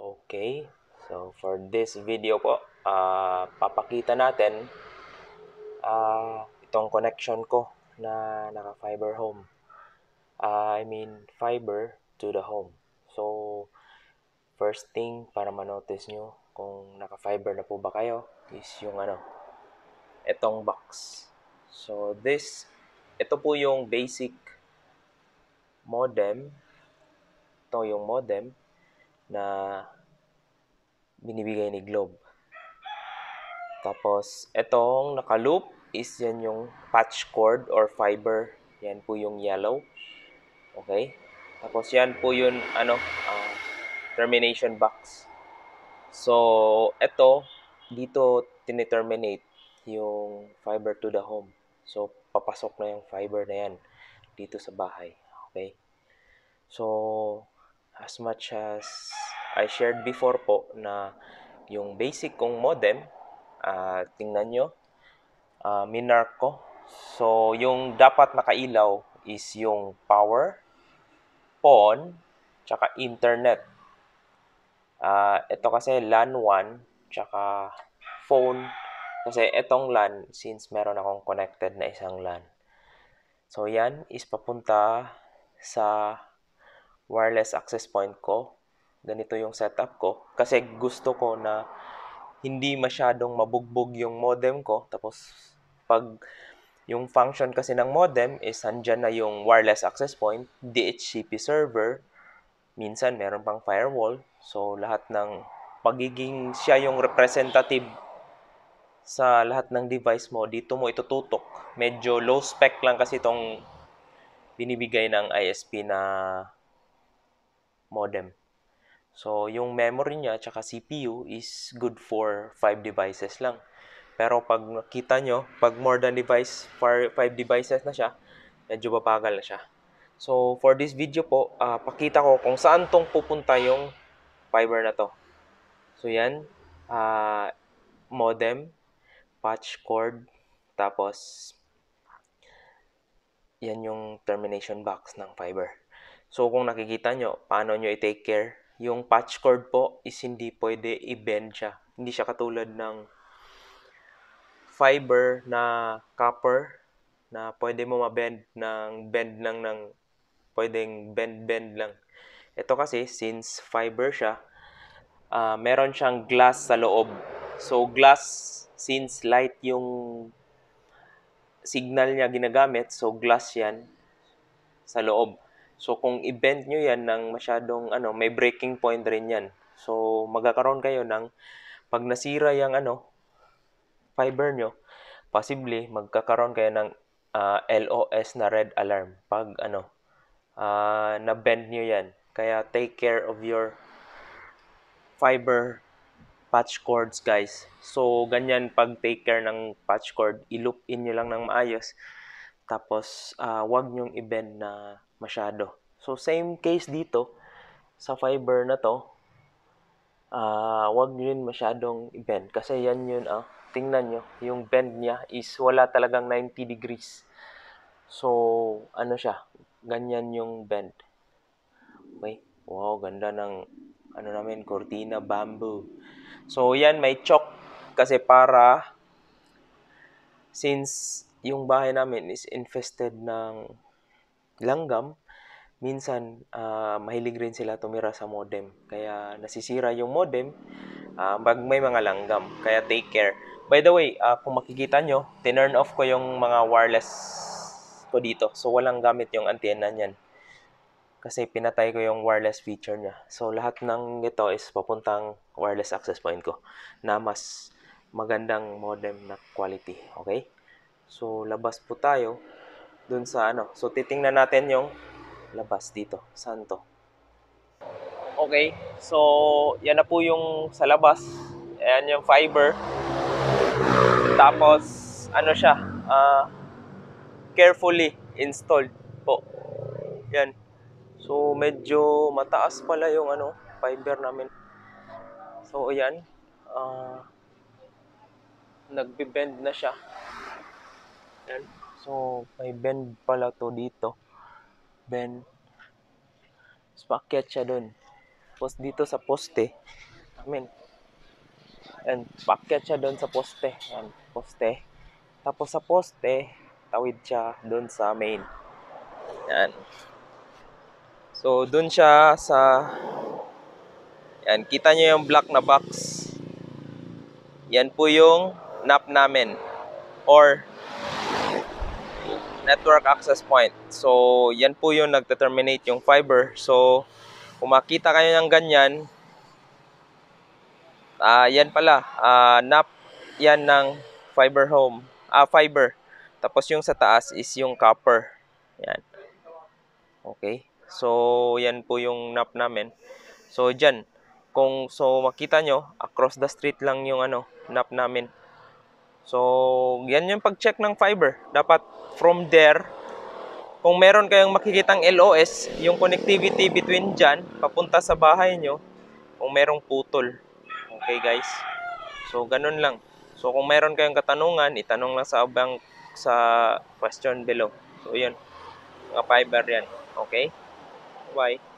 Okay, so for this video po, uh, papakita natin uh, itong connection ko na naka-fiber home. Uh, I mean, fiber to the home. So, first thing para manotice nyo kung naka-fiber na po ba kayo is yung ano, itong box. So, this, ito po yung basic modem. Ito yung modem na binibigay ni Globe. Tapos, etong naka-loop is yan yung patch cord or fiber. Yan po yung yellow. Okay? Tapos yan po yung ano, uh, termination box. So, ito, dito tiniterminate yung fiber to the home. So, papasok na yung fiber na yan dito sa bahay. Okay? So, as much as I shared before po na yung basic kong modem, uh, tingnan nyo, uh, minark ko. So, yung dapat nakailaw is yung power, PON, tsaka internet. Uh, ah, ito kasi LAN 1, tsaka phone. Kasi itong LAN, since meron akong connected na isang LAN. So, yan is papunta sa wireless access point ko. Ganito yung setup ko. Kasi gusto ko na hindi masyadong mabugbog yung modem ko. Tapos, pag yung function kasi ng modem is andyan na yung wireless access point, DHCP server, minsan meron pang firewall. So, lahat ng pagiging siya yung representative sa lahat ng device mo, dito mo itututok. Medyo low spec lang kasi itong binibigay ng ISP na modem. So, yung memory niya tsaka CPU is good for 5 devices lang. Pero pag nakita nyo, pag more than device, 5 devices na siya, medyo babagal na siya. So, for this video po, uh, pakita ko kung saan tong pupunta yung fiber na to. So, yan. Uh, modem, patch cord, tapos yan yung termination box ng fiber. So kung nakikita nyo, paano nyo i-take care? Yung patch cord po is hindi pwede i-bend siya. Hindi siya katulad ng fiber na copper na pwede mo ma-bend ng bend lang ng pwedeng bend-bend lang. Ito kasi, since fiber siya, uh, meron siyang glass sa loob. So, glass, since light yung signal niya ginagamit, so glass yan sa loob. So kung i-bend nyo yan ng masyadong ano, may breaking point rin yan. So magkakaroon kayo ng pag nasira yung ano, fiber nyo, possibly magkakaroon kayo ng uh, ah, LOS na red alarm pag ano, uh, na-bend nyo yan. Kaya take care of your fiber patch cords guys. So ganyan pag take care ng patch cord, i-loop in nyo lang ng maayos. Tapos uh, ah, wag nyong i-bend na masyado. So, same case dito, sa fiber na to, uh, ah, wag nyo yun masyadong i-bend. Kasi yan yun, ah, tingnan nyo, yung bend niya is wala talagang 90 degrees. So, ano siya, ganyan yung bend. Okay? Wow, ganda ng, ano namin, cortina bamboo. So, yan, may chok. kasi para since yung bahay namin is infested ng langgam, minsan uh, mahilig rin sila tumira sa modem. Kaya nasisira yung modem uh, pag may mga langgam. Kaya take care. By the way, uh, kung makikita nyo, tinurn off ko yung mga wireless ko dito. So walang gamit yung antenna niyan. Kasi pinatay ko yung wireless feature niya. So lahat ng ito is papuntang wireless access point ko na mas magandang modem na quality. Okay? So labas po tayo dun sa ano. So, titingnan natin yung labas dito. Santo. Okay. So, yan na po yung sa labas. Ayan yung fiber. Tapos, ano siya, uh, carefully installed po. Yan. So, medyo mataas pala yung ano, fiber namin. So, ayan. Uh, ah, nagbe-bend na siya. Yan. So, may bend pala to dito. Bend. Tapos paakyat siya dun. Tapos dito sa poste. Amen. And paakyat siya dun sa poste. And poste. Tapos sa poste, tawid siya dun sa main. Yan. So, dun siya sa... Yan, kita nyo yung black na box. Yan po yung nap namin. Or network access point. So, yan po yung nagte-terminate yung fiber. So, kung makita kayo ng ganyan, uh, yan pala, uh, NAP yan ng fiber home, ah, fiber. Tapos yung sa taas is yung copper. Yan. Okay. So, yan po yung NAP namin. So, dyan. Kung, so, makita nyo, across the street lang yung ano, NAP namin. So, yan yung pag-check ng fiber. Dapat from there, kung meron kayong makikitang LOS, yung connectivity between dyan, papunta sa bahay nyo, kung merong putol. Okay guys? So, ganun lang. So, kung meron kayong katanungan, itanong lang sa abang sa question below. So, yun. Mga fiber yan. Okay? Bye.